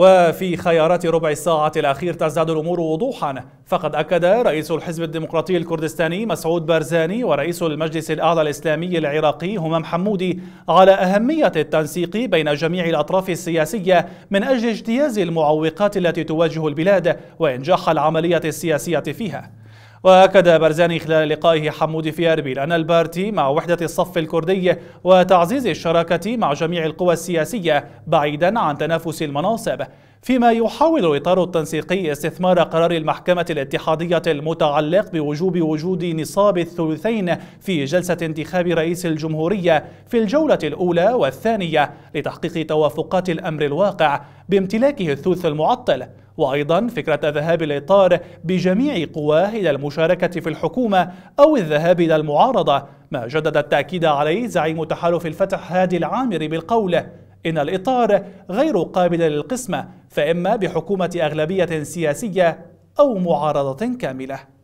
وفي خيارات ربع الساعة الأخير تزداد الأمور وضوحا فقد أكد رئيس الحزب الديمقراطي الكردستاني مسعود بارزاني ورئيس المجلس الأعلى الإسلامي العراقي همام حمودي على أهمية التنسيق بين جميع الأطراف السياسية من أجل اجتياز المعوقات التي تواجه البلاد وإنجاح العملية السياسية فيها وأكد برزاني خلال لقائه حمودي في أربيل أن البارتي مع وحدة الصف الكردي وتعزيز الشراكة مع جميع القوى السياسية بعيدا عن تنافس المناصب فيما يحاول الإطار التنسيقي استثمار قرار المحكمة الاتحادية المتعلق بوجوب وجود نصاب الثلثين في جلسة انتخاب رئيس الجمهورية في الجولة الأولى والثانية لتحقيق توافقات الأمر الواقع بامتلاكه الثلث المعطل وأيضا فكرة ذهاب الإطار بجميع قواه إلى المشاركة في الحكومة أو الذهاب إلى المعارضة ما جدد التأكيد عليه زعيم تحالف الفتح هادي العامري بالقول إن الإطار غير قابل للقسمة فإما بحكومة أغلبية سياسية أو معارضة كاملة